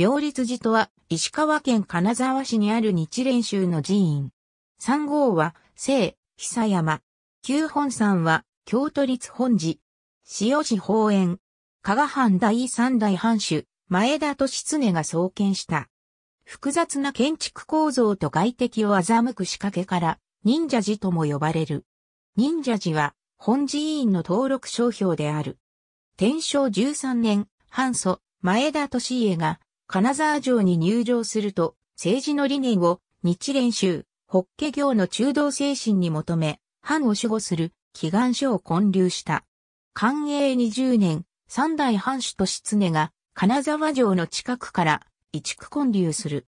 妙立寺とは、石川県金沢市にある日蓮宗の寺院。三号は、聖、久山。九本山は、京都立本寺。塩市法園。加賀藩第三代藩主、前田利常が創建した。複雑な建築構造と外敵を欺く仕掛けから、忍者寺とも呼ばれる。忍者寺は、本寺院の登録商標である。天正13年、藩祖、前田利家が、金沢城に入城すると、政治の理念を日蓮宗、法華行の中道精神に求め、藩を守護する祈願書を建立した。寛永20年、三代藩主と失根が金沢城の近くから移築建立する。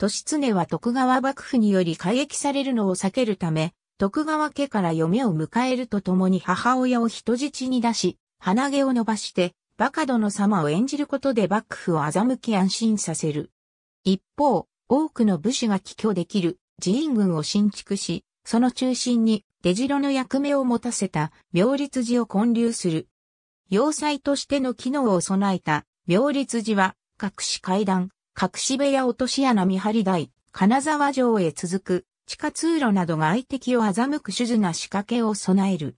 利常は徳川幕府により改役されるのを避けるため、徳川家から嫁を迎えるとともに母親を人質に出し、鼻毛を伸ばしてバカ殿様を演じることで幕府を欺き安心させる。一方、多くの武士が帰居できる寺院群を新築し、その中心に出城の役目を持たせた妙律寺を建立する。要塞としての機能を備えた妙律寺は、隠し階段、隠し部屋落とし穴見張り台、金沢城へ続く地下通路などが愛敵を欺く手術な仕掛けを備える。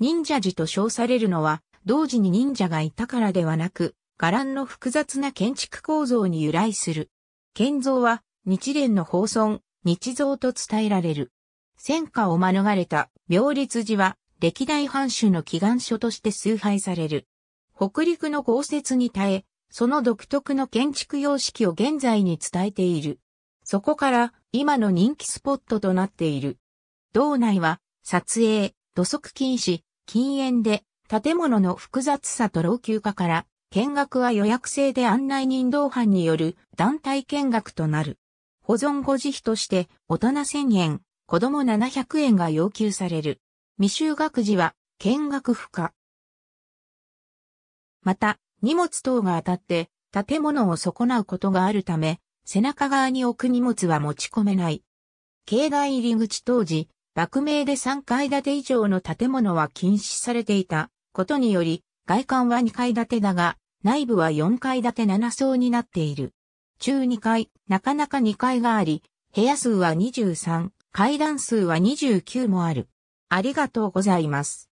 忍者寺と称されるのは、同時に忍者がいたからではなく、伽藍の複雑な建築構造に由来する。建造は日蓮の法尊、日造と伝えられる。戦火を免れた妙律寺は歴代藩主の祈願書として崇拝される。北陸の豪雪に耐え、その独特の建築様式を現在に伝えている。そこから今の人気スポットとなっている。道内は撮影、土足禁止、禁煙で建物の複雑さと老朽化から、見学は予約制で案内人同伴による団体見学となる。保存護持費として大人1000円、子供700円が要求される。未就学児は見学不可。また、荷物等が当たって建物を損なうことがあるため、背中側に置く荷物は持ち込めない。境外入り口当時、爆名で3階建て以上の建物は禁止されていたことにより、外観は2階建てだが、内部は4階建て7層になっている。中2階、なかなか2階があり、部屋数は23、階段数は29もある。ありがとうございます。